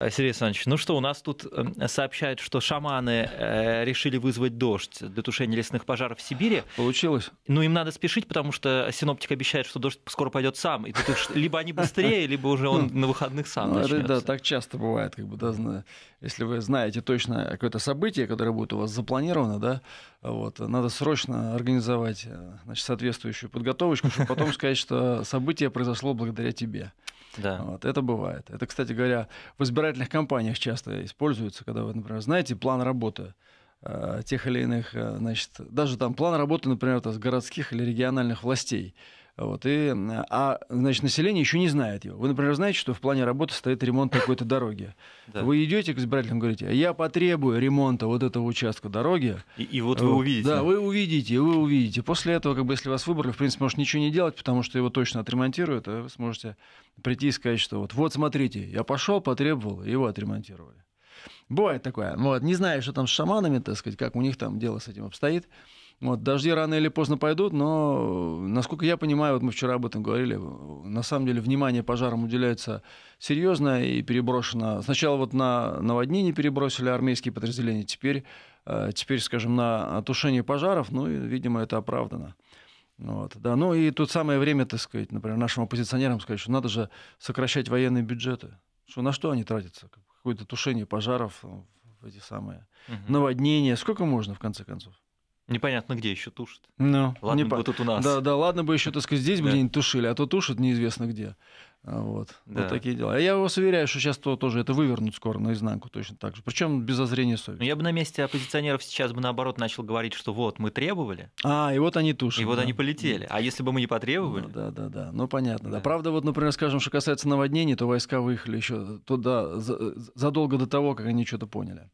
Сергей Александрович, ну что, у нас тут эм, сообщают, что шаманы э, решили вызвать дождь для тушения лесных пожаров в Сибири. Получилось. Ну, им надо спешить, потому что синоптик обещает, что дождь скоро пойдет сам. И тут их, либо они быстрее, либо уже он ну, на выходных сам ну, начнется. Да, так часто бывает, как бы, да, если вы знаете точно какое-то событие, которое будет у вас запланировано, да, вот, надо срочно организовать э, значит, соответствующую подготовочку, чтобы потом сказать, что событие произошло благодаря тебе. Да. Вот, это бывает. Это, кстати говоря, в избирательных кампаниях часто используется, когда вы, например, знаете план работы э, тех или иных, э, значит, даже там план работы, например, городских или региональных властей. Вот, и, а, значит, население еще не знает его. Вы, например, знаете, что в плане работы стоит ремонт какой то дороги. Вы идете к избирателям, говорите, «А я потребую ремонта вот этого участка дороги. И, вот вы увидите. Да, вы увидите, вы увидите. После этого, как бы, если вас выбрали, в принципе, можете ничего не делать, потому что его точно отремонтируют, а вы сможете прийти и сказать, что вот, вот смотрите, я пошел, потребовал, его отремонтировали. Бывает такое. Вот, не знаю, что там с шаманами, так сказать, как у них там дело с этим обстоит. Вот, дожди рано или поздно пойдут, но, насколько я понимаю, вот мы вчера об этом говорили, на самом деле внимание пожарам уделяется серьезно и переброшено. Сначала вот на наводнение перебросили армейские подразделения, теперь, э, теперь скажем, на тушение пожаров, ну, и, видимо, это оправдано. Вот, да. Ну и тут самое время, так сказать, например, нашим оппозиционерам сказать, что надо же сокращать военные бюджеты. Что, на что они тратятся? Какое-то тушение пожаров, ну, эти самые угу. наводнения. Сколько можно, в конце концов? Непонятно, где еще тушат. Ну, ладно не бы тут у нас. Да, да, ладно бы еще, так сказать, здесь бы где-нибудь тушили, а то тушат неизвестно где. А, вот. Да. вот такие дела. А я вас уверяю, что сейчас то тоже это вывернут скоро наизнанку точно так же. Причем без озрения. совести. Но я бы на месте оппозиционеров сейчас бы наоборот начал говорить, что вот мы требовали. А, и вот они тушат. И да. вот они полетели. А если бы мы не потребовали? Ну, да, да, да. Ну понятно. Да. да. Правда, вот, например, скажем, что касается наводнений, то войска выехали еще туда задолго до того, как они что-то поняли.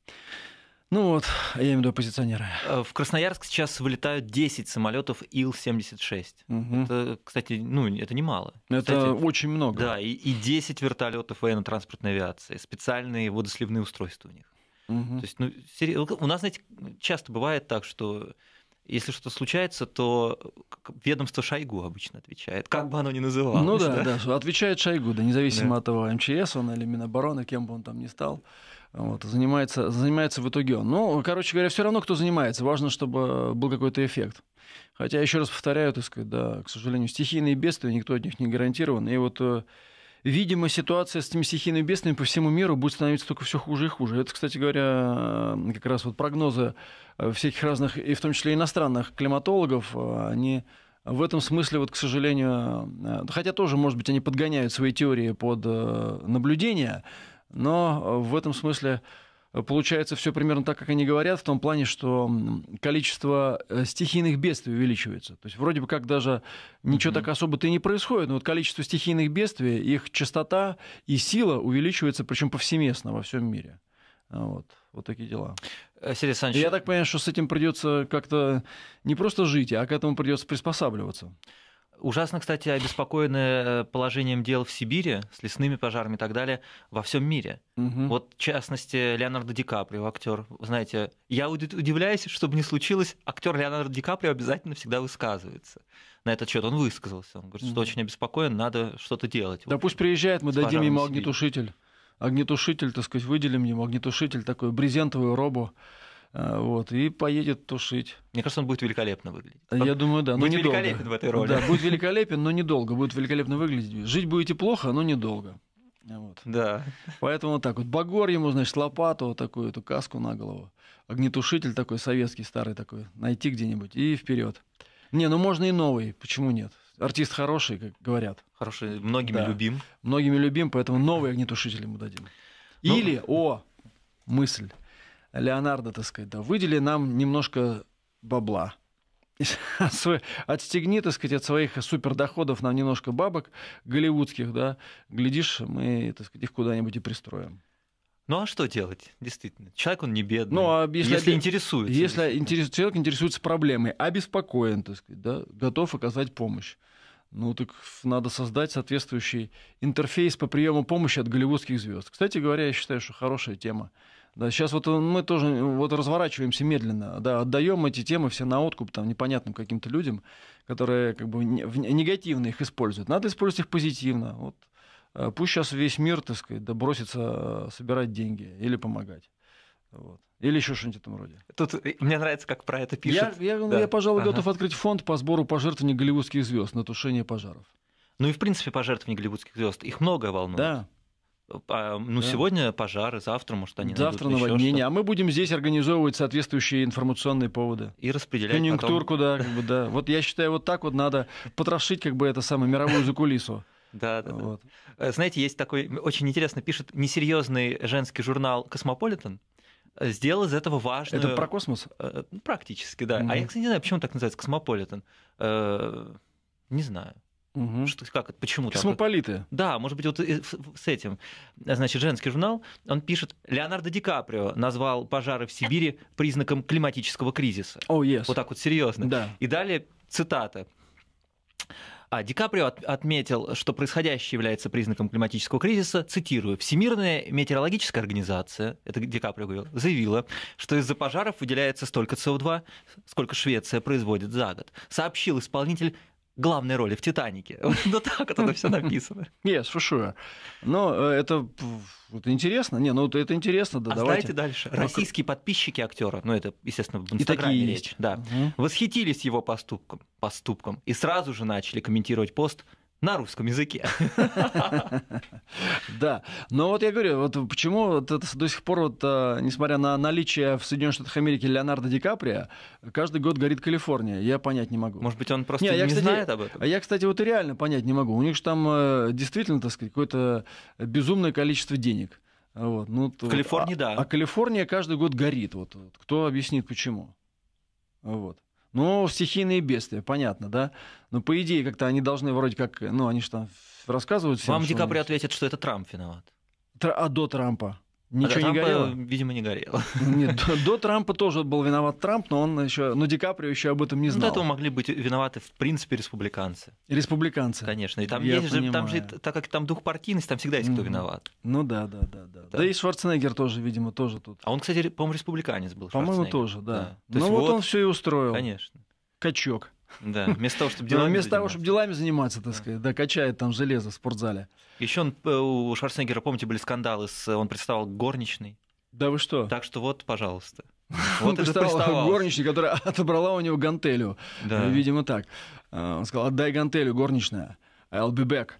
Ну вот, а я имею в виду оппозиционеры. Э, в Красноярск сейчас вылетают 10 самолетов Ил-76. Угу. Это, кстати, ну, это немало. Это кстати, очень много. Да, и, и 10 вертолетов военно-транспортной авиации, специальные водосливные устройства у них. Угу. То есть, ну, у нас, знаете, часто бывает так, что если что случается, то ведомство Шойгу обычно отвечает, как бы оно ни называлось. Ну да, да, да отвечает Шойгу, да, независимо да. от того, МЧС он или Минобороны, кем бы он там ни стал. Вот, занимается, занимается в итоге он. Ну, короче говоря, все равно кто занимается. Важно, чтобы э, был какой-то эффект. Хотя, еще раз повторяю, так сказать, да, к сожалению, стихийные бедствия, никто от них не гарантирован. И вот, э, видимо, ситуация с этими стихийными бедствиями по всему миру будет становиться только все хуже и хуже. Это, кстати говоря, э, как раз вот прогнозы всяких разных, и в том числе иностранных климатологов, они в этом смысле, вот, к сожалению, хотя тоже, может быть, они подгоняют свои теории под наблюдение, но э, в этом смысле э, получается все примерно так, как они говорят, в том плане, что количество э, стихийных бедствий увеличивается. То есть вроде бы как даже ничего так особо-то и не происходит, но вот количество стихийных бедствий, их частота и сила увеличивается, причем повсеместно во всем мире. А вот, вот такие дела. Сергей Александрович... Я так понимаю, что с этим придется как-то не просто жить, а к этому придется приспосабливаться. Ужасно, кстати, обеспокоены э, положением дел в Сибири с лесными пожарами и так далее во всем мире. Угу. Вот, в частности, Леонардо Ди Каприо, актер. Знаете, я удивляюсь, чтобы не случилось, актер Леонардо Ди Каприо обязательно всегда высказывается. На этот счет он высказался. Он говорит, угу. что очень обеспокоен, надо что-то делать. Да пусть приезжает, мы дадим ему огнетушитель огнетушитель, так сказать, выделим ему огнетушитель такой, брезентовую робу. А, вот, и поедет тушить. Мне кажется, он будет великолепно выглядеть. А, я думаю, да. Будет но недолго. великолепен в этой роли. Да, будет великолепен, но недолго. Будет великолепно выглядеть. Жить будете плохо, но недолго. Вот. Да. Поэтому вот так вот. Багор ему, значит, лопату вот такую, эту каску на голову. Огнетушитель такой советский, старый такой. Найти где-нибудь и вперед. Не, ну можно и новый, почему нет? Артист хороший, как говорят. Хороший, многими да. любим. Многими любим, поэтому новый огнетушитель ему дадим. Ну, Или, о, мысль Леонардо, так сказать, да, выдели нам немножко бабла. Отстегни, так сказать, от своих супердоходов нам немножко бабок голливудских, да, глядишь, мы, так сказать, их куда-нибудь и пристроим. Ну а что делать, действительно? Человек, он не бедный. Ну, а если, если интересуется. Если интерес, человек интересуется проблемой, обеспокоен, так сказать, да, готов оказать помощь. Ну, так надо создать соответствующий интерфейс по приему помощи от голливудских звезд. Кстати говоря, я считаю, что хорошая тема. Да, сейчас вот э, мы тоже э, вот разворачиваемся медленно, да, отдаем эти темы все на откуп там непонятным каким-то людям, которые как бы негативно их используют. Надо использовать их позитивно. Вот. Э, пусть сейчас весь мир, так сказать, да, бросится собирать деньги или помогать. Вот. Или еще что-нибудь в этом роде. Тут мне нравится, как про это пишут. Я, я, да. я пожалуй, ага. готов открыть фонд по сбору пожертвований голливудских звезд на тушение пожаров. Ну и в принципе пожертвований голливудских звезд. Их много волнует. Да, Э, ну, да. сегодня пожары, завтра, может, они Завтра наводнение. А мы будем здесь организовывать соответствующие информационные поводы. И распределять Конъюнктуру, потом... да, как бы, да. Вот я считаю, вот так вот надо потрошить, как бы, это самое, мировую закулису. Да, да, вот. да. Э, знаете, есть такой, очень интересно, пишет несерьезный женский журнал «Космополитен», э, сделал из этого важную... Это про космос? Практически, да. mm А я, кстати, не знаю, почему он так называется, «Космополитен». Не знаю. Угу. Что, как, почему Космополиты. Так? Да, может быть, вот с этим. Значит, женский журнал, он пишет, Леонардо Ди Каприо назвал пожары в Сибири признаком климатического кризиса. Oh, yes. Вот так вот серьезно. Да. И далее цитата. А Ди Каприо отметил, что происходящее является признаком климатического кризиса. Цитирую. Всемирная метеорологическая организация, это Ди Каприо говорил, заявила, что из-за пожаров выделяется столько СО2, сколько Швеция производит за год. Сообщил исполнитель главной роли в «Титанике». Ну так э, это все написано. Yes, for sure. Но это вот интересно. Не, ну это интересно, да, а давайте. дальше. Российские подписчики актера, ну это, естественно, в Инстаграме речь, да, восхитились его поступком, поступком и сразу же начали комментировать пост – на русском языке. Да, но вот я говорю, вот почему вот это до сих пор, вот, э, несмотря на наличие в Соединенных Штатах Америки Леонардо Ди Каприо, каждый год горит Калифорния, я понять не могу. Может быть, он просто не, я, не кстати, знает об этом? А я, кстати, вот и реально понять не могу. У них же там э, действительно, так сказать, какое-то безумное количество денег. Вот, ну, в Калифорнии, а, да. А Калифорния каждый год горит. Вот, вот, кто объяснит, почему? Вот. Ну, стихийные бедствия, понятно, да? Но по идее как-то они должны вроде как, ну, они же там рассказывают всем. Вам в декабре ответят, что это Трамп виноват. Тр... А до Трампа? А Ничего а не Трампа, горело. Видимо, не горело. Нет, до, до Трампа тоже был виноват Трамп, но он еще, но ну, Ди Каприо еще об этом не знал. Ну, до этого могли быть виноваты в принципе республиканцы. Республиканцы. Конечно, и там Я есть же, там же, так как там дух партийности, там всегда есть кто виноват. Ну да, да, да, да. Да, да и Шварценеггер тоже, видимо, тоже тут. А он, кстати, по-моему, республиканец был. По-моему, тоже, да. да. То ну вот, вот он все и устроил. Конечно. Качок. Да, вместо того, чтобы делами Вместо того, чтобы делами заниматься, так сказать, да, качает там железо в спортзале. Еще э, у Шварценеггера, помните, были скандалы, с, э, он представал горничный. Да вы что? Так что вот, пожалуйста. Вот это приставал горничной, которая отобрала у него гантелю. Да. Э, видимо, так. Он сказал, отдай гантелю, горничная. I'll be back.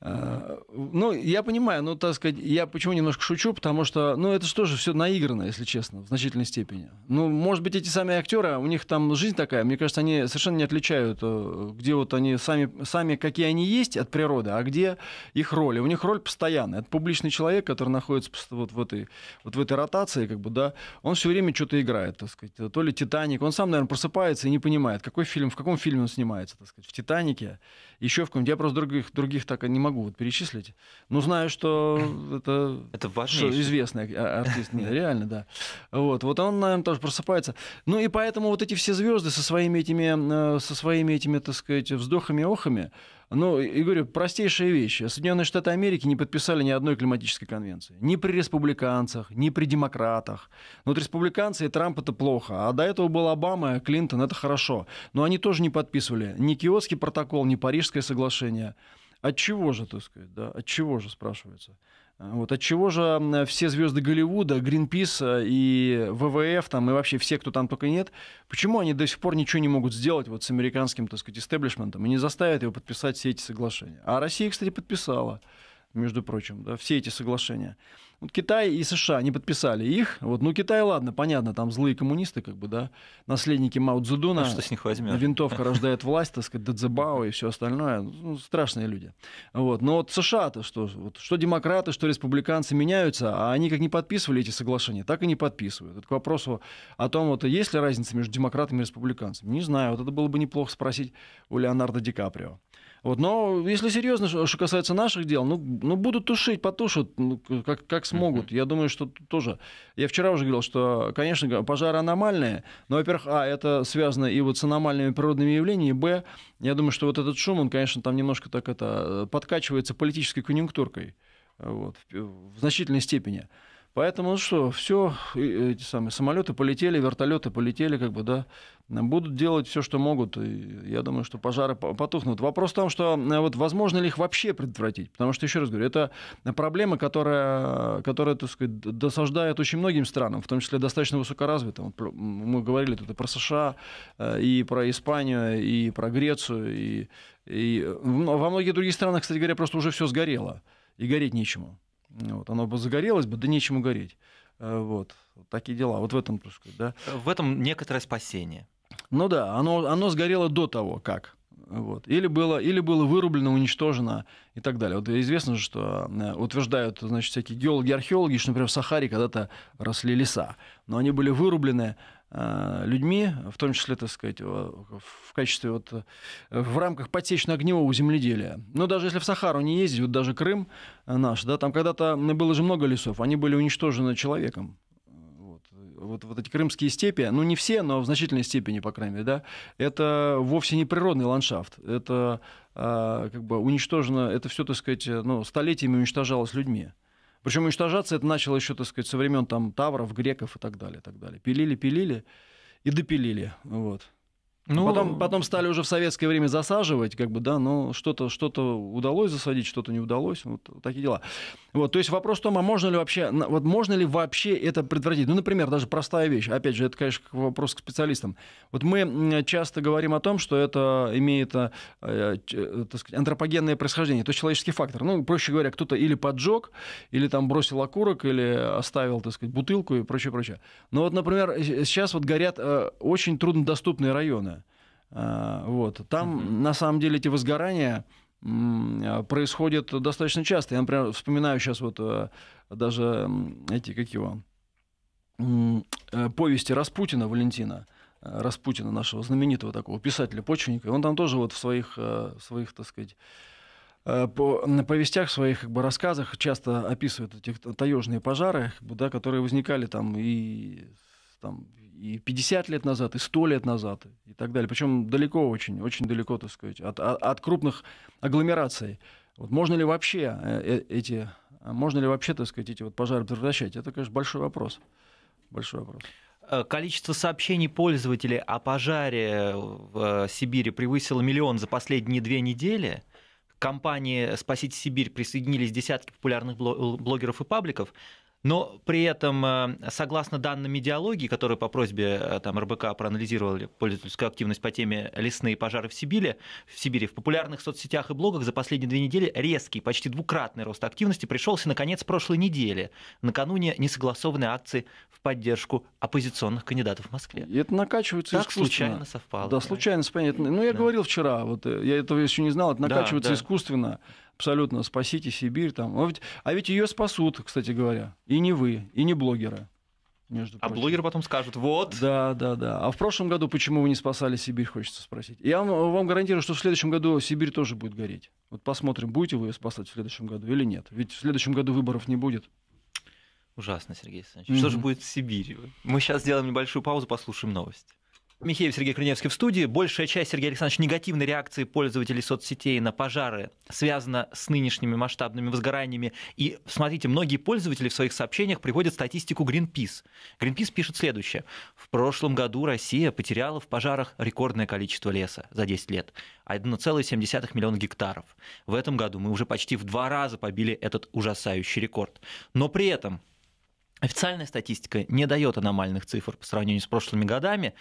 А, ну, я понимаю, но ну, так сказать, я почему немножко шучу, потому что, ну, это же тоже все наиграно, если честно, в значительной степени. Ну, может быть, эти сами актеры, а у них там жизнь такая, мне кажется, они совершенно не отличают, э, где вот они сами, сами какие они есть от природы, а где их роли. У них роль постоянная. Это публичный человек, который находится вот в этой, вот в этой ротации, как бы, да, он все время что-то играет, так сказать. То ли «Титаник», он сам, наверное, просыпается и не понимает, какой фильм, в каком фильме он снимается, так сказать, в «Титанике» еще в каком-нибудь. Я просто других, других так не могу вот перечислить. Но знаю, что это, это важнейший. известный а, артист. Нет, реально, да. Вот, вот он, наверное, тоже просыпается. Ну и поэтому вот эти все звезды со своими этими, э, со своими этими, так сказать, вздохами-охами, ну, и говорю, простейшая вещь. Соединенные Штаты Америки не подписали ни одной климатической конвенции. Ни при республиканцах, ни при демократах. Но ну, вот республиканцы и Трамп это плохо. А до этого был Обама, и Клинтон, это хорошо. Но они тоже не подписывали ни Киотский протокол, ни Парижское соглашение. От чего же, так сказать, да? От чего же, спрашивается. Вот от чего же все звезды Голливуда, Гринпис и ВВФ там и вообще все, кто там только нет, почему они до сих пор ничего не могут сделать вот с американским, так сказать, истеблишментом и не заставят его подписать все эти соглашения? А Россия, кстати, подписала, между прочим, да, все эти соглашения. Вот Китай и США не подписали их. Вот, ну, Китай, ладно, понятно, там злые коммунисты, как бы, да, наследники Мао Цзэдуна. А что с них возьмешь? Винтовка рождает власть, так сказать, Дадзебао и все остальное. Ну, страшные люди. Вот. Но вот США-то что? Вот, что демократы, что республиканцы меняются, а они как не подписывали эти соглашения, так и не подписывают. Это к вопросу о том, вот, есть ли разница между демократами и республиканцами. Не знаю, вот это было бы неплохо спросить у Леонардо Ди Каприо. Вот, но если серьезно, что касается наших дел, ну, ну будут тушить, потушат, ну, как, как смогут. Я думаю, что тоже. Я вчера уже говорил, что, конечно, пожары аномальные, но, во-первых, а, это связано и вот с аномальными природными явлениями, и, б, я думаю, что вот этот шум, он, конечно, там немножко так это э, подкачивается политической конъюнктуркой э, вот, в значительной степени. Поэтому, ну что, все, э, эти самые самолеты полетели, вертолеты полетели, как бы, да, будут делать все, что могут. И я думаю, что пожары потухнут. Вопрос в том, что э, вот возможно ли их вообще предотвратить? Потому что, еще раз говорю, это проблема, которая, которая так сказать, досаждает очень многим странам, в том числе достаточно высокоразвитым. Вот мы говорили тут и про США, э, и про Испанию, и про Грецию, и, и во многих других странах, кстати говоря, просто уже все сгорело, и гореть нечему. Вот, оно бы загорелось бы, да нечему гореть. Э, вот, вот такие дела. Вот в этом, так сказать, да. Э, в этом некоторое спасение. Ну да, оно, оно сгорело до того, как. Вот. Или, было, или было вырублено, уничтожено и так далее. Вот известно же, что э, утверждают значит, всякие геологи, археологи, что, например, в Сахаре когда-то росли леса, но они были вырублены Э, людьми, в том числе, так сказать, в качестве вот э, в рамках подсечно-огневого земледелия. Но даже если в Сахару не ездить, вот даже Крым э, наш, да, там когда-то было же много лесов, они были уничтожены человеком вот, вот эти крымские степи, ну не все, но в значительной степени, по крайней мере, да, это вовсе не природный ландшафт. Это как бы уничтожено, это все, так сказать, ну, столетиями уничтожалось людьми. Причем уничтожаться это начало еще, так сказать, со времен там тавров, греков и так далее, и так далее. Пилили, пилили и допилили. Вот. А ну, потом, потом стали уже в советское время засаживать, как бы, да, но ну, что-то что удалось засадить, что-то не удалось, вот такие дела. Вот, то есть вопрос в том, а можно ли вообще, вот можно ли вообще это предотвратить? Ну, например, даже простая вещь, опять же, это, конечно, вопрос к специалистам. Вот мы часто говорим о том, что это имеет, э, э, так сказать, антропогенное происхождение, то есть человеческий фактор. Ну, проще говоря, кто-то или поджег, или там бросил окурок, или оставил, так сказать, бутылку и прочее, прочее. Но вот, например, сейчас вот горят э, очень труднодоступные районы. А, вот. Там, mm-hmm. на самом деле, эти возгорания а, происходят достаточно часто. Я, например, вспоминаю сейчас вот э, даже эти, как его, э, повести Распутина Валентина. Э, Распутина, нашего знаменитого такого писателя-почвенника. Он там тоже вот в своих, своих так сказать, по, на повестях своих как бы, рассказах часто описывают эти таежные пожары, да, которые возникали там и там, и 50 лет назад, и 100 лет назад, и так далее. Причем далеко очень, очень далеко, так сказать, от, от, от крупных агломераций. Вот можно ли вообще э, э, эти, а можно ли вообще, так сказать, эти вот пожары предотвращать? Это, конечно, большой вопрос. Большой вопрос. Э, количество сообщений пользователей о пожаре в Сибири превысило миллион за последние две недели компании «Спасите Сибирь» присоединились десятки популярных блогеров и пабликов. Но при этом, э, согласно данным медиалогии, которые по просьбе э, там, РБК проанализировали пользовательскую активность по теме «Лесные пожары в Сибири», в Сибири, в популярных соцсетях и блогах за последние две недели резкий, почти двукратный рост активности пришелся на конец прошлой недели, накануне несогласованной акции в поддержку оппозиционных кандидатов в Москве. И это накачивается так искусственно. случайно совпало. Да, понимаете? случайно, понятно. Ну, я да. говорил вчера, вот э, я этого еще не знал, это накачивается да, да. искусственно абсолютно спасите Сибирь там. А ведь, а ведь ее спасут, кстати говоря, и не вы, и не блогеры. Между а прочим. а блогеры потом скажут, вот. Да, да, да. А в прошлом году почему вы не спасали Сибирь, хочется спросить. Я вам, вам гарантирую, что в следующем году Сибирь тоже будет гореть. Вот посмотрим, будете вы ее спасать в следующем году или нет. Ведь в следующем году выборов не будет. Ужасно, Сергей Александрович. Mm-hmm. Что же будет в Сибири? Мы сейчас сделаем небольшую паузу, послушаем новости. Михеев Сергей Криневский в студии. Большая часть, Сергей Александрович, негативной реакции пользователей соцсетей на пожары связана с нынешними масштабными возгораниями. И смотрите, многие пользователи в своих сообщениях приводят статистику Greenpeace. Greenpeace пишет следующее. В прошлом году Россия потеряла в пожарах рекордное количество леса за 10 лет. 1,7 миллиона гектаров. В этом году мы уже почти в два раза побили этот ужасающий рекорд. Но при этом Официальная статистика не дает аномальных цифр по сравнению с прошлыми годами.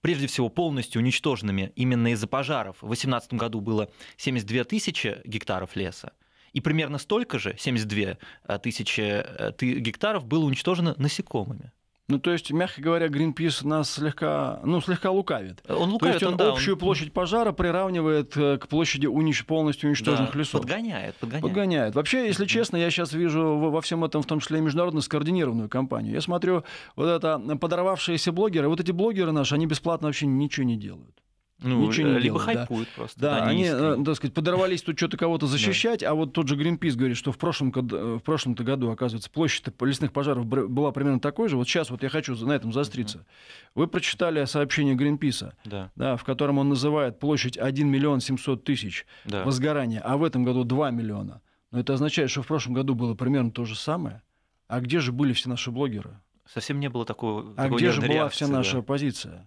Прежде всего, полностью уничтоженными именно из-за пожаров. В 2018 году было 72 тысячи гектаров леса. И примерно столько же, 72 э, тысячи э, гектаров, было уничтожено насекомыми. Ну, то есть, мягко говоря, Гринпис нас слегка, ну, слегка лукавит. Он лукавит, то есть он, он да, общую он... площадь пожара приравнивает э, к площади унич... полностью уничтоженных да, лесов. Подгоняет, подгоняет. Подгоняет. Вообще, если честно, я сейчас вижу во всем этом, в том числе и международно скоординированную кампанию. Я смотрю, вот это подорвавшиеся блогеры, вот эти блогеры наши, они бесплатно вообще ничего не делают. Ну, ничего не э, либо делают, хайпуют да. просто. Да, да они, они э, так сказать, подорвались тут что-то кого-то защищать, а вот тот же Гринпис говорит, что в прошлом э, в прошлом-то году, оказывается, площадь лесных пожаров была примерно такой же. Вот сейчас вот я хочу на этом заостриться. Вы прочитали сообщение Гринписа, да. Да, в котором он называет площадь 1 миллион 700 тысяч да. возгорания, а в этом году 2 миллиона. Но это означает, что в прошлом году было примерно то же самое. А где же были все наши блогеры? Совсем не было такого. А где же была реакции, вся наша да. оппозиция?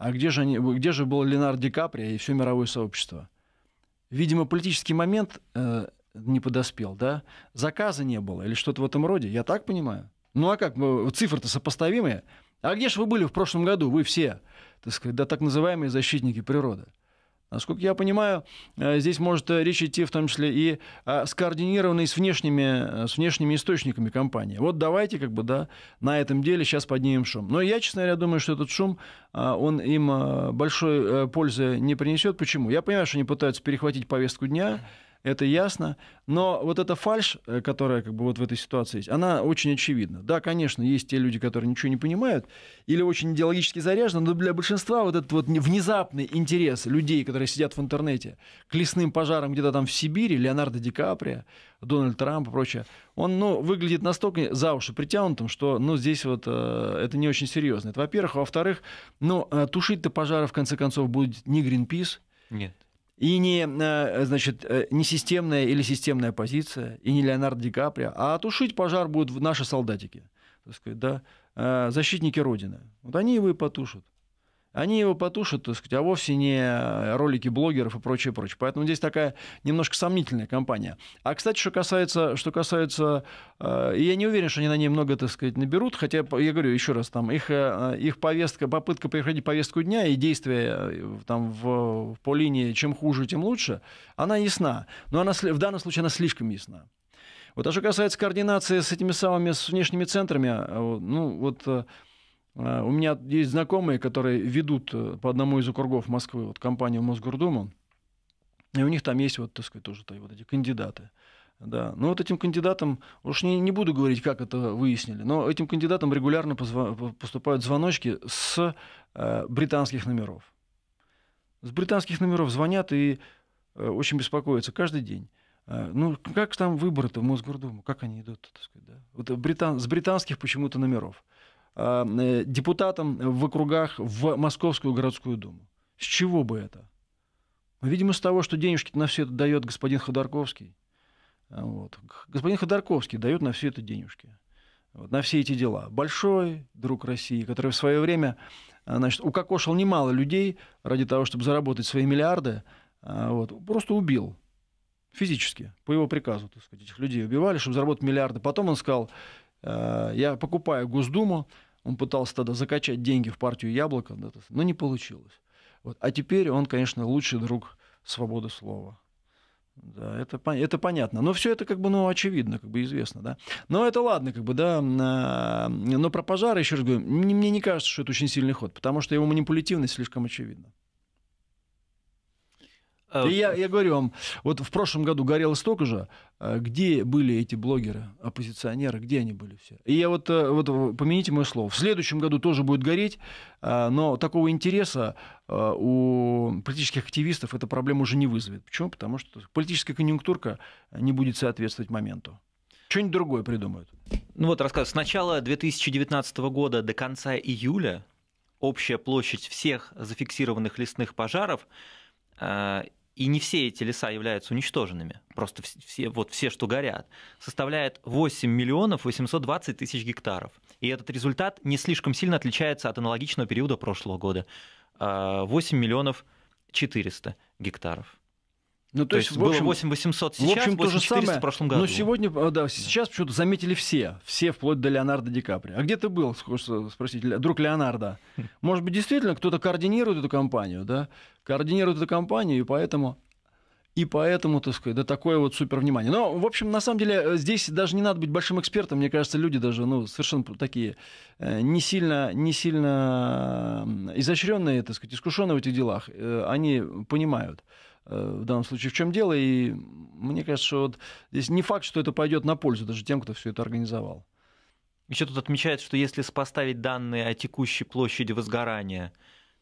А где же, они, где же был Ленар Ди Капри и все мировое сообщество? Видимо, политический момент э, не подоспел, да? Заказа не было или что-то в этом роде, я так понимаю? Ну а как, э, цифры-то сопоставимые. А где же вы были в прошлом году, вы все, так сказать, да, так называемые защитники природы? Насколько я понимаю, э, здесь может э, речь идти в том числе и о э, скоординированной с внешними, с внешними источниками компании. Вот давайте как бы, да, на этом деле сейчас поднимем шум. Но я, честно говоря, думаю, что этот шум, он им большой пользы не принесет. Почему? Я понимаю, что они пытаются перехватить повестку дня, это ясно. Но вот эта фальш, э, которая как бы вот в этой ситуации есть, она очень очевидна. Да, конечно, есть те люди, которые ничего не понимают или очень идеологически заряжены, но для большинства вот этот вот внезапный интерес людей, которые сидят в интернете к лесным пожарам где-то там в Сибири, Леонардо Ди Каприо, Дональд Трамп и прочее, он, ну, выглядит настолько за уши притянутым, что, ну, здесь вот э, это не очень серьезно. Это, во-первых. Во-вторых, ну, э, тушить-то пожары, в конце концов, будет не Гринпис. Нет и не, э, значит, э, не системная или системная позиция, и не Леонардо Ди Каприо, а тушить пожар будут наши солдатики, так сказать, да, э, защитники Родины. Вот они его и потушат они его потушат, так сказать, а вовсе не э, ролики блогеров и прочее, прочее. Поэтому здесь такая немножко сомнительная компания. А, кстати, что касается, что касается, э, я не уверен, что они на ней много, так сказать, наберут, хотя, я говорю еще раз, там, их, э, э, их повестка, попытка переходить повестку дня и действия там в, по линии «чем хуже, тем лучше», она ясна, но она, в данном случае она слишком ясна. Вот, а что касается координации с этими самыми, с внешними центрами, ну, вот Э, у меня есть знакомые, которые ведут э, по одному из округов Москвы вот, компанию Мосгордума, и у них там есть вот, так сказать, тоже -то, вот эти кандидаты. Да. Но вот этим кандидатам, уж не, не буду говорить, как это выяснили, но этим кандидатам регулярно поступают звоночки с э, британских номеров. С британских номеров звонят и э, очень беспокоятся каждый день. Э, ну, как там выборы-то в Мосгордуму? Как они идут, так сказать, да? Вот британ... с британских почему-то номеров. Э, э, депутатом в округах в Московскую городскую думу. С чего бы это? Видимо, с того, что денежки на все это дает господин Ходорковский. А, вот. Господин Ходорковский дает на все это денежки. Вот, на все эти дела. Большой друг России, который в свое время а, значит, укокошил немало людей ради того, чтобы заработать свои миллиарды, а, вот, просто убил физически, по его приказу, так сказать, этих людей убивали, чтобы заработать миллиарды. Потом он сказал, э, я покупаю Госдуму, он пытался тогда закачать деньги в партию Яблоко, но не получилось. Вот. А теперь он, конечно, лучший друг свободы слова. Да, это, это понятно. Но все это как бы, ну, очевидно, как бы известно, да. Но это ладно, как бы, да. А, но про пожары, еще раз говорю, мне не кажется, что это очень сильный ход, потому что его манипулятивность слишком очевидна. И а, я, я говорю вам, вот в прошлом году горело столько же, а, где были эти блогеры, оппозиционеры, где они были все. И я вот, э, вот помяните мое слово, в следующем году тоже будет гореть, а, но такого интереса у политических активистов эта проблема уже не вызовет. Почему? Потому что политическая конъюнктурка не будет соответствовать моменту. Что-нибудь другое придумают. Ну вот, рассказ. С начала 2019 года до конца июля общая площадь всех зафиксированных лесных пожаров и не все эти леса являются уничтоженными, просто все, вот все, что горят, составляет 8 миллионов 820 тысяч гектаров. И этот результат не слишком сильно отличается от аналогичного периода прошлого года. 8 а, миллионов 400 гектаров. Ну, то, то есть, есть в общем, было 8800 сейчас, в общем, то же самое, в прошлом году. Но сегодня, а, да, сейчас да. почему-то заметили все, все вплоть до Леонардо Ди Капри. А где ты был, хочется спросить, друг Леонардо? Может быть, действительно кто-то координирует эту компанию, да? Координирует эту компанию, и поэтому и поэтому, так сказать, да такое вот супер внимание. Но, в общем, на самом деле, э, здесь даже не надо быть большим экспертом. Мне кажется, люди даже, ну, совершенно такие э, не сильно, не сильно изощренные, так сказать, искушенные в этих делах, э, они понимают. Э, в данном случае в чем дело. И мне кажется, что вот здесь не факт, что это пойдет на пользу даже тем, кто все это организовал. Еще тут отмечается, что если сопоставить данные о текущей площади возгорания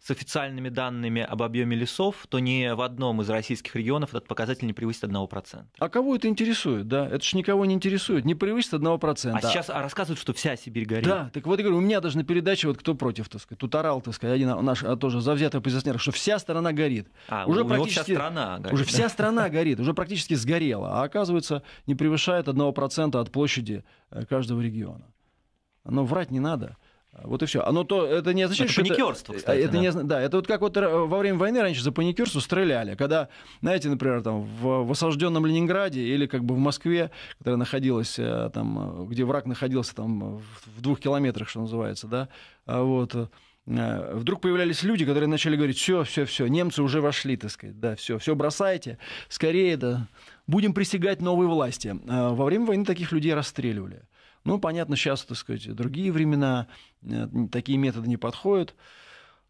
с официальными данными об объеме лесов, то ни в одном из российских регионов этот показатель не превысит 1%. А кого это интересует, да? Это же никого не интересует, не превысит 1%. А, а сейчас а рассказывают, что вся Сибирь горит. Да, так вот я говорю, у меня даже на передаче, вот кто против, так сказать, тут орал, так сказать, один наш а, тоже завзятый оппозиционер, что вся страна горит. А, уже у практически, него вся страна горит. Уже вся страна горит, уже практически сгорела, а оказывается не превышает 1% от площади э, каждого региона. Но врать не надо. А, вот и все. Оно то, это не означает, это что паникерство, это, кстати. Это да. Не, да, это вот как вот э, во время войны раньше за паникерство стреляли. Когда, знаете, например, там в, в осажденном Ленинграде или как бы в Москве, которая находилась э, там, э, где враг находился там в двух километрах, что называется, да, а вот, вдруг появлялись люди, которые начали говорить, все, все, все, немцы уже вошли, так сказать, да, все, все бросайте, скорее, да, будем присягать новой власти. А во время войны таких людей расстреливали. Ну, понятно, сейчас, так сказать, другие времена, э, такие методы не подходят.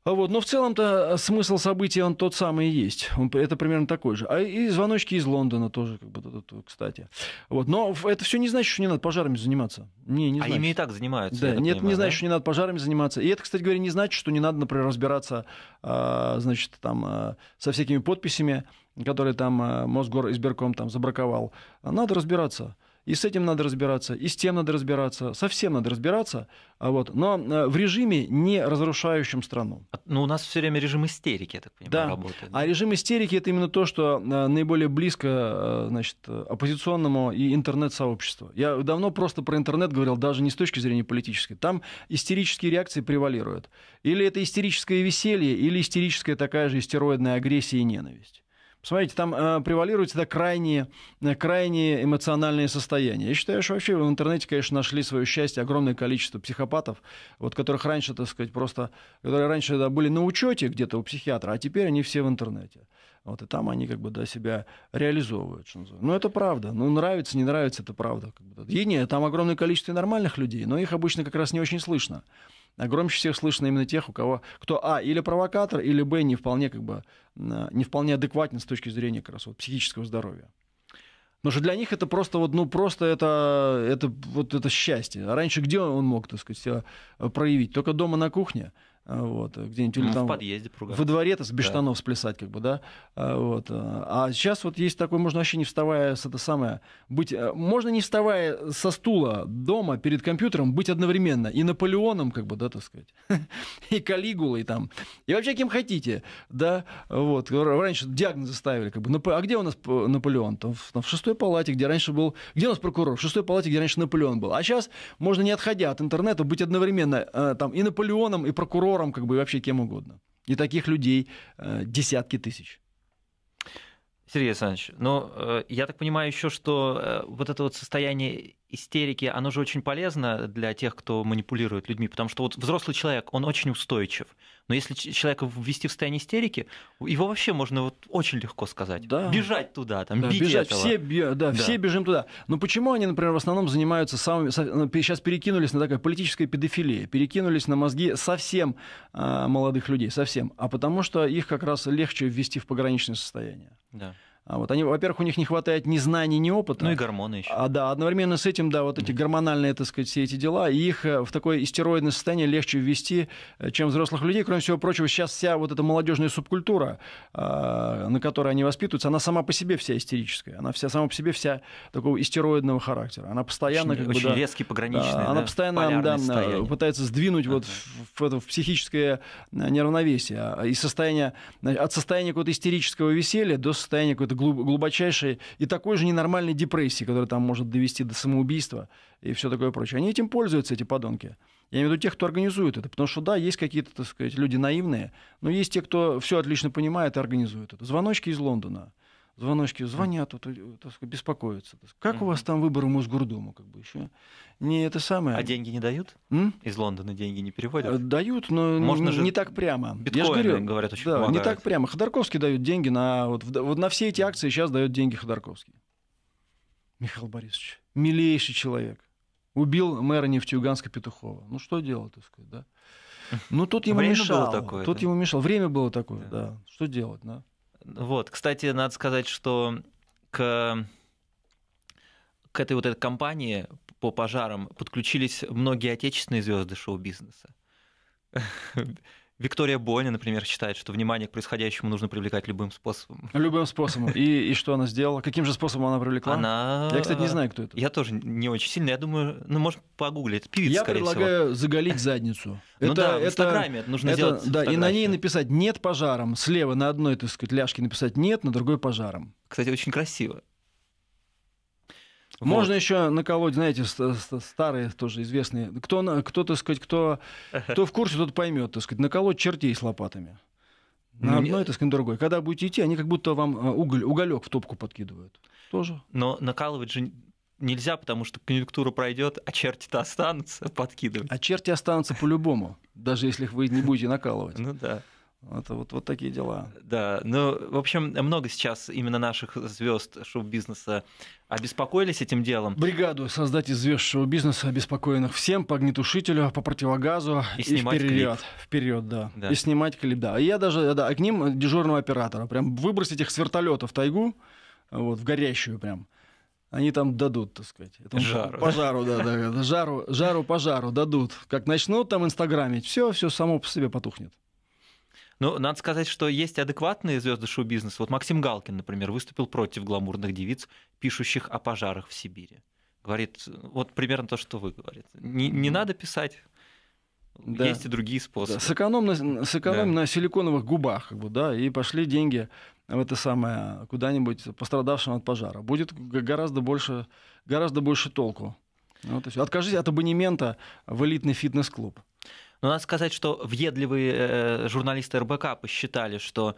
А вот. Но в целом-то э, смысл событий он тот самый и есть. Он, это примерно такой же. А и звоночки из Лондона тоже, как бы, кстати. Вот. Но это все не значит, что не надо пожарами заниматься. Не, не а значит. ими и так занимаются. Да, нет, понимаю, не да? значит, что не надо пожарами заниматься. И это, кстати говоря, не значит, что не надо, например, разбираться, а, значит, там, э, со всякими подписями, которые там Мосгор избирком там забраковал. Надо разбираться. И с этим надо разбираться, и с тем надо разбираться, совсем надо разбираться, а вот, но э, в режиме, не разрушающем страну. Но ну, у нас все время режим истерики, я так понимаю, да. работает. А режим истерики это именно то, что э, наиболее близко э, значит, оппозиционному и интернет-сообществу. Я давно просто про интернет говорил, даже не с точки зрения политической. Там истерические реакции превалируют. Или это истерическое веселье, или истерическая такая же истероидная агрессия и ненависть. Смотрите, там э, превалируют всегда крайние, э, крайние эмоциональные состояния. Я считаю, что вообще в интернете, конечно, нашли свое счастье огромное количество психопатов, вот которых раньше, так сказать, просто, которые раньше да, были на учете где-то у психиатра, а теперь они все в интернете. Вот, и там они как бы да, себя реализовывают. Что ну, это правда. Ну, нравится, не нравится, это правда. Как бы. И нет, там огромное количество нормальных людей, но их обычно как раз не очень слышно. А громче всех слышно именно тех, у кого, кто, а, или провокатор, или, б, не вполне, как бы, не вполне адекватен с точки зрения, как раз, вот, психического здоровья. Потому что для них это просто вот, ну просто это, это вот это счастье. А раньше где он мог, так сказать, себя э, проявить? Только дома на кухне. Э, вот, э, где-нибудь ну, или ну, там в подъезде пругаться. во дворе-то с без да. сплясать, как бы, да, э, вот. А сейчас вот есть такое, можно вообще не вставая с это самое, быть, можно не вставая со стула дома перед компьютером быть одновременно и Наполеоном, как бы, да, так сказать, и Калигулой там, и вообще кем хотите, да, вот. Раньше диагнозы ставили, как бы, а где у нас Наполеон? Там в, там в шестой палате, где раньше был, где у нас прокурор? В шестой палате, где раньше Наполеон был. А сейчас можно не отходя от интернета быть одновременно там и Наполеоном, и прокурором актером, как бы вообще кем угодно. И таких людей э, десятки тысяч. Сергей Александрович, ну, э, я так понимаю еще, что э, вот это вот состояние истерики, оно же очень полезно для тех, кто манипулирует людьми, потому что вот взрослый человек, он очень устойчив. Но если человека ввести в состояние истерики, его вообще можно вот очень легко сказать. Да. Бежать туда, там, да, бить бежать. Этого. Все, да, да, все бежим туда. Но почему они, например, в основном занимаются самыми... Сейчас ну, перекинулись на такая политическая педофилия, перекинулись на мозги совсем э, молодых людей, совсем. А потому что их как раз легче ввести в пограничное состояние. Да. А вот они, во-первых, у них не хватает ни знаний, ни опыта. Ну и гормоны еще. А, да, одновременно с этим, да, вот эти гормональные, так сказать, все эти дела, и их э, в такое истероидное состояние легче ввести, э, чем взрослых людей. Кроме всего прочего, сейчас вся вот эта молодежная субкультура, а, на которой они воспитываются, она сама по себе вся истерическая, она вся сама по себе вся такого истероидного характера. Она постоянно очень, как бы... Очень да, резкий, пограничный. Да, она постоянно да, пытается сдвинуть вот в, в, это, в психическое э, неравновесие. А, и состояние, от состояния какого-то истерического веселья до состояния какой-то глубочайшей и такой же ненормальной депрессии, которая там может довести до самоубийства и все такое прочее. Они этим пользуются, эти подонки. Я имею в виду тех, кто организует это. Потому что, да, есть какие-то, так сказать, люди наивные, но есть те, кто все отлично понимает и организует это. Звоночки из Лондона – звоночки звонят, вот, э, так сказать, беспокоятся. Как mm-hmm. у вас там выборы Мосгордума, как бы еще? Не это самое. А деньги не дают? М? Из Лондона деньги не переводят? Э, дают, но Можно же... не так прямо. Биткоины, Я же говорю, говорят, очень да, помогают. не так прямо. Ходорковский дают деньги на вот, вот на все эти акции сейчас дает деньги Ходорковский. Михаил Борисович, милейший человек. Убил мэра Нефтеюганска Петухова. Ну что делать, так сказать, да? Ну тут ему Время мешало. тут да? ему мешало. Время было такое, да. да. Что делать, да? Вот, кстати, надо сказать, что к, к этой вот этой компании по пожарам подключились многие отечественные звезды шоу-бизнеса. Виктория Бойня, например, считает, что внимание к происходящему нужно привлекать любым способом. Любым способом. И, и что она сделала? Каким же способом она привлекла? Она... Я, кстати, не знаю, кто это. Я тоже не очень сильно. Я думаю, ну, может, погуглить. Это певица, Я скорее предлагаю всего. заголить задницу. Ну это, ну да, в Инстаграме это, нужно это, сделать. Да, и на ней написать «нет пожаром». Слева на одной, так сказать, ляжке написать «нет», на другой «пожаром». Кстати, очень красиво. Можно вот. еще наколоть, знаете, старые тоже известные. Кто, кто так сказать, кто, кто в курсе, тот поймет, так сказать, наколоть чертей с лопатами. На ну, одной, так сказать, другой. Когда будете идти, они как будто вам э, уголь, уголек в топку подкидывают. Тоже. Но накалывать же нельзя, потому что конъюнктура пройдет, а черти-то останутся подкидывать. А черти останутся по-любому, даже если вы не будете накалывать. Ну да. Это вот, вот такие дела. Да, ну, в общем, много сейчас именно наших звезд шоу-бизнеса обеспокоились этим делом. Бригаду создать из звезд шоу-бизнеса, обеспокоенных всем, по огнетушителю, по противогазу. И, и снимать вперед, клип. Вперед, да. да. И снимать клип, да. И я даже, да, к ним э, дежурного оператора. Прям выбросить их с вертолета в тайгу, вот, в горящую прям. Они там дадут, так сказать. Этому жару. Пожару, да, да, жару, жару пожару дадут. Как начнут там инстаграмить, все, все само по себе потухнет. Но ну, надо сказать, что есть адекватные звезды шоу-бизнеса. Вот Максим Галкин, например, выступил против гламурных девиц, пишущих о пожарах в Сибири. Говорит, вот примерно то, что вы говорите. Не, не надо писать да. есть и другие способы. Да. Сэкономим, на, сэкономим да. на силиконовых губах, как бы, да, и пошли деньги в это самое куда-нибудь пострадавшим от пожара. Будет гораздо больше, гораздо больше толку. Вот, и все. Откажись от абонемента в элитный фитнес-клуб. Но надо сказать, что въедливые э, журналисты РБК посчитали, что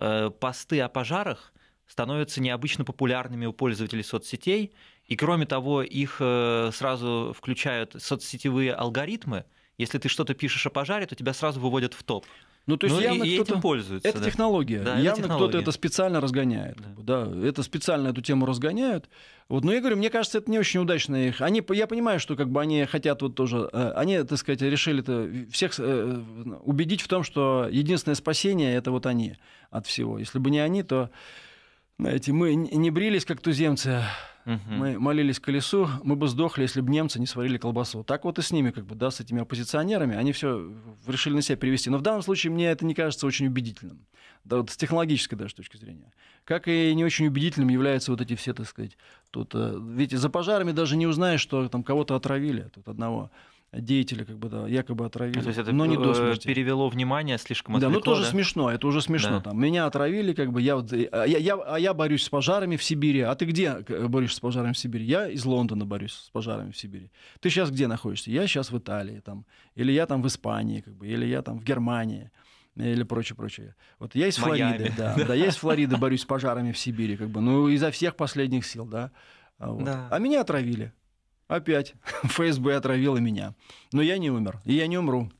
э, посты о пожарах становятся необычно популярными у пользователей соцсетей, и кроме того, их э, сразу включают соцсетевые алгоритмы, если ты что-то пишешь о пожаре, то тебя сразу выводят в топ. Ну, то есть ну, явно и кто-то... пользуется. Это да. технология. Да, явно это кто-то это специально разгоняет. Да. да, это специально эту тему разгоняют. Вот, но я говорю, мне кажется, это не очень удачно их. Они, я понимаю, что как бы они хотят вот тоже, э, они, так сказать, решили это всех э, убедить в том, что единственное спасение это вот они от всего. Если бы не они, то, знаете, мы не брились как туземцы мы молились колесу, мы бы сдохли, если бы немцы не сварили колбасу. Так вот и с ними, как бы, да, с этими оппозиционерами, они все решили на себя перевести. Но в данном случае мне это не кажется очень убедительным, да, вот с технологической даже точки зрения. Как и не очень убедительным являются вот эти все, так сказать, тут, э, видите, за пожарами даже не узнаешь, что там кого-то отравили, тут одного деятеля как бы да, якобы отравили. Ну, то есть это но не до э, смерти. перевело внимание слишком отвлекло, Да, ну тоже да? смешно, это уже смешно. Да. Там. Меня отравили, как бы я, э, а я, я, а я борюсь с пожарами в Сибири. А ты где э, борешься с пожарами в Сибири? Я из Лондона борюсь с пожарами в Сибири. Ты сейчас где находишься? Я сейчас в Италии, там, или я там в Испании, как бы, или я там в Германии или прочее, прочее. Вот я из Флориды, да, да, я из Флориды борюсь с пожарами в Сибири, как бы, ну изо всех последних сил, да. А вот. да. А меня отравили. Опять ФСБ отравила меня. Но я не умер, и я не умру.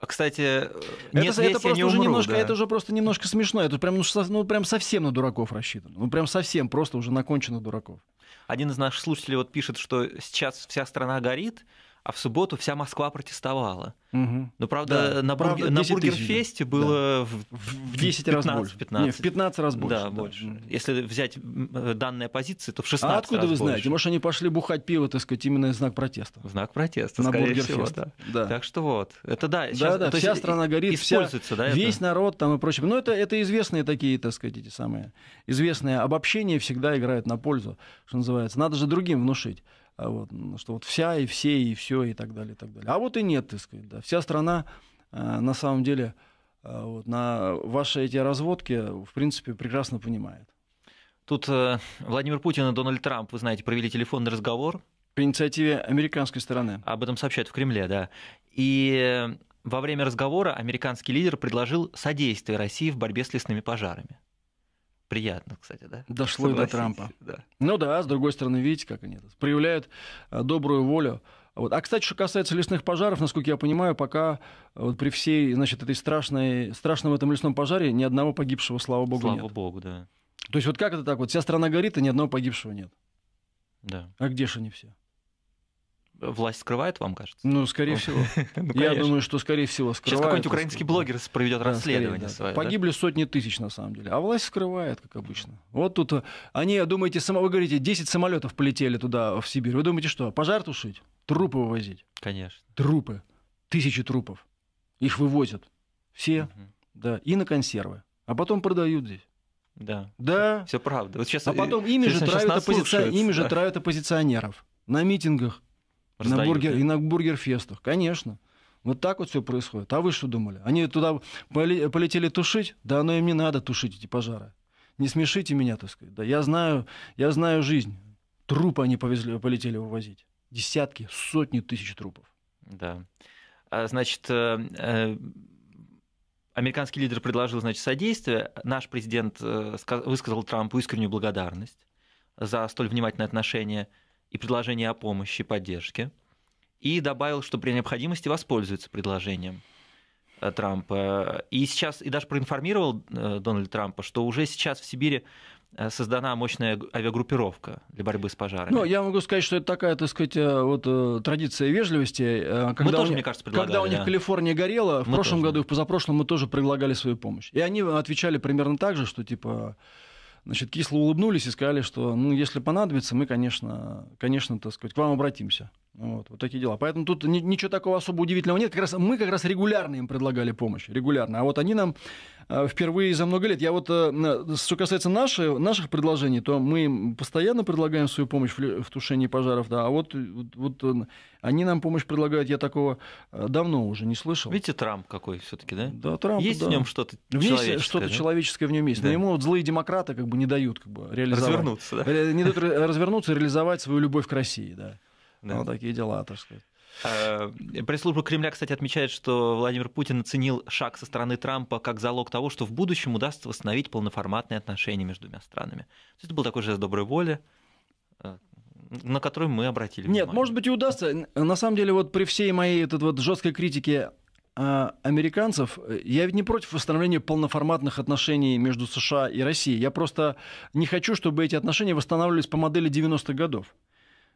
А Кстати, э, нет, это, это просто не уже умру, немножко, да. это уже просто немножко смешно. Это прям, ну, ну, прям совсем на дураков рассчитано. Ну, прям совсем просто уже накончено дураков. Один из наших слушателей вот пишет, что сейчас вся страна горит, а в субботу вся Москва протестовала. Угу. Ну, Но правда, да. на, правда на Бургерфесте было да. в, в 10 15, раз больше. 15. Нет, в 15 раз больше. Да, да, больше. Если взять данные позиции, то в 16 а откуда раз вы больше. знаете? Может, они пошли бухать пиво, так сказать, именно в знак протеста? В знак протеста, на скорее всего, да. да. Так что вот. Это да, сейчас, да, да, вся страна горит, используется, вся, да, это? весь народ там и прочее. Но ну, это, это известные такие, так сказать, эти самые известные обобщения всегда играют на пользу, что называется. Надо же другим внушить. А вот, ну, что вот вся и все и все и так далее, и так далее. А вот и нет, так сказать, да. Вся страна э, на самом деле э, вот, на ваши эти разводки, в принципе, прекрасно понимает. Тут э, Владимир Путин и Дональд Трамп, вы знаете, провели телефонный разговор. По инициативе американской стороны. Об этом сообщают в Кремле, да. И во время разговора американский лидер предложил содействие России в борьбе с лесными пожарами приятно, кстати, да? Дошло и до Трампа. Да. Ну да, с другой стороны, видите, как они проявляют э, добрую волю. Вот. А, кстати, что касается лесных пожаров, насколько я понимаю, пока э, вот при всей, значит, этой страшной, страшном этом лесном пожаре ни одного погибшего, слава богу, слава нет. Слава богу, да. То есть вот как это так? Вот вся страна горит, и ни одного погибшего нет. Да. А где же они все? власть скрывает, вам кажется? Ну, скорее ну, всего. Ну, я думаю, что, скорее всего, скрывает. Сейчас какой-нибудь украинский блогер проведет расследование свое. Погибли сотни тысяч, на самом деле. А власть скрывает, как обычно. Вот тут э, они, думаете, само... вы говорите, 10 самолетов полетели туда, в Сибирь. Вы думаете, что, пожар тушить? Трупы вывозить? Конечно. Трупы. Тысячи трупов. Их вывозят. Все. Да. И на консервы. А потом продают здесь. Да. Да. Все правда. Вот сейчас, а э, потом ими же травят, оппозицион... ими же травят оппозиционеров на митингах Раздают, на бургер, И на бургер-фестах, конечно. Вот так вот все происходит. А вы что думали? Они туда полетели тушить? Да оно им не надо тушить эти пожары. Не смешите меня, так сказать. Да я знаю, я знаю жизнь. Трупы они повезли, полетели вывозить. Десятки, сотни тысяч трупов. Да. А, значит, э, э, американский лидер предложил, значит, содействие. Наш президент э, высказал Трампу искреннюю благодарность за столь внимательное отношение и предложение о помощи, поддержке, и добавил, что при необходимости воспользуется предложением э, Трампа. И сейчас, и даже проинформировал э, Дональда Трампа, что уже сейчас в Сибири э, создана мощная авиагруппировка для борьбы с пожарами. Ну, я могу сказать, что это такая, так сказать, вот традиция вежливости. Когда мы тоже, у мне кажется, предлагали. Когда у них да. Калифорния горела, в мы прошлом тоже. году и в позапрошлом мы тоже предлагали свою помощь. И они отвечали примерно так же, что типа Значит, кисло улыбнулись и сказали, что, ну, если понадобится, мы, конечно, конечно, так сказать, к вам обратимся. Вот, вот такие дела. Поэтому тут ни, ничего такого особо удивительного нет. Как раз, мы как раз регулярно им предлагали помощь. Регулярно. А вот они нам э, впервые за много лет. Я вот, э, что касается наши, наших предложений, то мы им постоянно предлагаем свою помощь в, в тушении пожаров. Да, а вот, вот, вот э, они нам помощь предлагают. Я такого э, давно уже не слышал. Видите, Трамп какой все-таки, да? Да, Трамп. Есть да. в нем что-то в человеческое. Что-то да? человеческое в нем есть. Да. Но ему вот злые демократы как бы не дают как бы реализовать. Развернуться, да? Не дают развернуться и реализовать свою любовь к России, да. Да. Вот такие дела, так сказать. Э, пресс-служба Кремля, кстати, отмечает, что Владимир Путин оценил шаг со стороны Трампа как залог того, что в будущем удастся восстановить полноформатные отношения между двумя странами. это был такой жест доброй воли, э, на который мы обратили внимание. Нет, может быть и удастся. На самом деле, вот при всей моей этой вот жесткой критике э, американцев, я ведь не против восстановления полноформатных отношений между США и Россией. Я просто не хочу, чтобы эти отношения восстанавливались по модели 90-х годов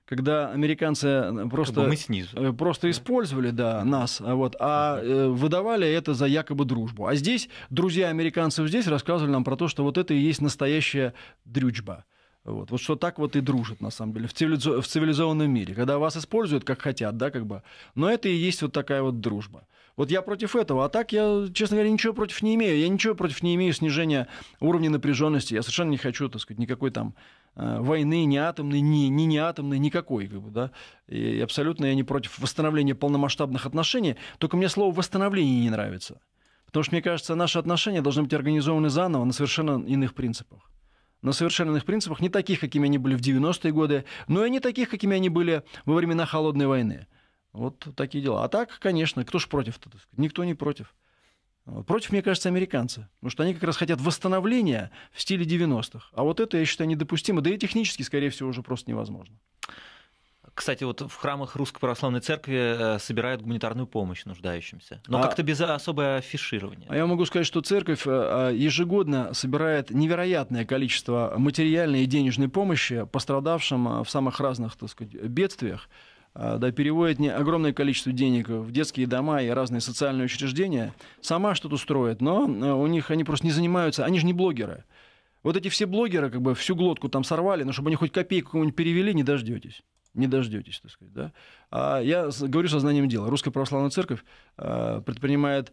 когда американцы просто, э, как бы мы снизу. Э, просто использовали да, нас, а вот, а э, выдавали это за якобы дружбу. А здесь друзья американцев здесь рассказывали нам про то, что вот это и есть настоящая дрючба. Вот, вот что так вот и дружат, на самом деле, в, цивилизо- в цивилизованном мире, когда вас используют как хотят, да, как бы. Но это и есть вот такая вот дружба. Вот я против этого. А так я, честно говоря, ничего против не имею. Я ничего против не имею снижения уровня напряженности. Я совершенно не хочу, так сказать, никакой там Э, войны, ни атомной, ни, ни не атомной, никакой. Как бы, да? И абсолютно я не против восстановления полномасштабных отношений, только мне слово «восстановление» не нравится. Потому что, мне кажется, наши отношения должны быть организованы заново на совершенно иных принципах. На совершенно иных принципах, не таких, какими они были в 90-е годы, но и не таких, какими они были во времена Холодной войны. Вот такие дела. А так, конечно, кто ж против-то? Никто не против. Э, против, мне кажется, американцы. Потому что они как раз хотят восстановления в стиле 90-х. А вот это, я считаю, недопустимо. Да и технически, скорее всего, уже просто невозможно. Кстати, вот в храмах Русской Православной Церкви э, собирают гуманитарную помощь нуждающимся, но а, как-то без особого афиширования. А я могу сказать, что церковь э, а, ежегодно собирает невероятное количество материальной и денежной помощи пострадавшим в самых разных так сказать, бедствиях. А, да, переводит не огромное количество денег в детские дома и разные социальные учреждения, сама что-то строит, но э, у них они просто не занимаются, они же не блогеры. Вот эти все блогеры как бы всю глотку там сорвали, но чтобы они хоть копейку кому-нибудь перевели, не дождетесь. Не дождетесь, так сказать. Да? А я говорю со знанием дела. Русская православная церковь а, предпринимает